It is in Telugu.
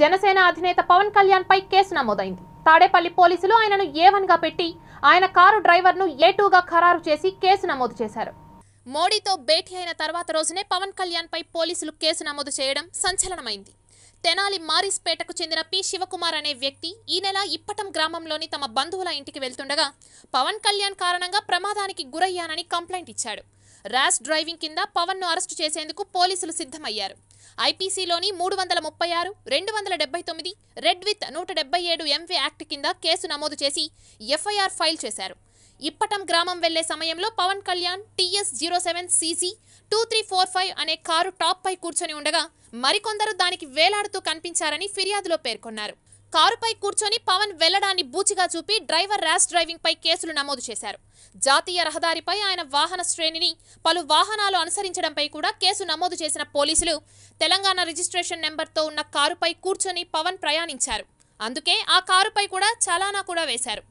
జనసేన అధినేత పవన్ కళ్యాణ్ పై కేసు నమోదైంది తాడేపల్లి పోలీసులు ఆయనను వన్ గా పెట్టి ఆయన కారు డ్రైవర్ను ఏ టూగా ఖరారు చేసి కేసు నమోదు చేశారు మోడీతో భేటీ అయిన తర్వాత రోజునే పవన్ కళ్యాణ్ పై పోలీసులు కేసు నమోదు చేయడం సంచలనమైంది తెనాలి మారిస్పేటకు చెందిన పి శివకుమార్ అనే వ్యక్తి ఈ నెల ఇప్పటం గ్రామంలోని తమ బంధువుల ఇంటికి వెళ్తుండగా పవన్ కళ్యాణ్ కారణంగా ప్రమాదానికి గురయ్యానని కంప్లైంట్ ఇచ్చాడు ర్యాష్ డ్రైవింగ్ కింద పవన్ను అరెస్టు చేసేందుకు పోలీసులు సిద్ధమయ్యారు ఐపీసీలోని మూడు వందల ముప్పై ఆరు రెండు వందల డెబ్బై తొమ్మిది రెడ్ విత్ నూట డెబ్బై ఏడు ఎంవీ యాక్ట్ కింద కేసు నమోదు చేసి ఎఫ్ఐఆర్ ఫైల్ చేశారు ఇప్పటం గ్రామం వెళ్లే సమయంలో Pawan Kalyan TS zero seven CC two three four five అనే కారు టాప్పై కూర్చొని ఉండగా మరికొందరు దానికి వేలాడుతూ కనిపించారని ఫిర్యాదులో పేర్కొన్నారు కారుపై కూర్చొని పవన్ వెళ్లడాన్ని బూచిగా చూపి డ్రైవర్ ర్యాష్ డ్రైవింగ్ పై కేసులు నమోదు చేశారు జాతీయ రహదారిపై ఆయన వాహన శ్రేణిని పలు వాహనాలు అనుసరించడంపై కూడా కేసు నమోదు చేసిన పోలీసులు తెలంగాణ రిజిస్ట్రేషన్ నెంబర్తో ఉన్న కారుపై కూర్చొని పవన్ ప్రయాణించారు అందుకే ఆ కారుపై కూడా చలానా కూడా వేశారు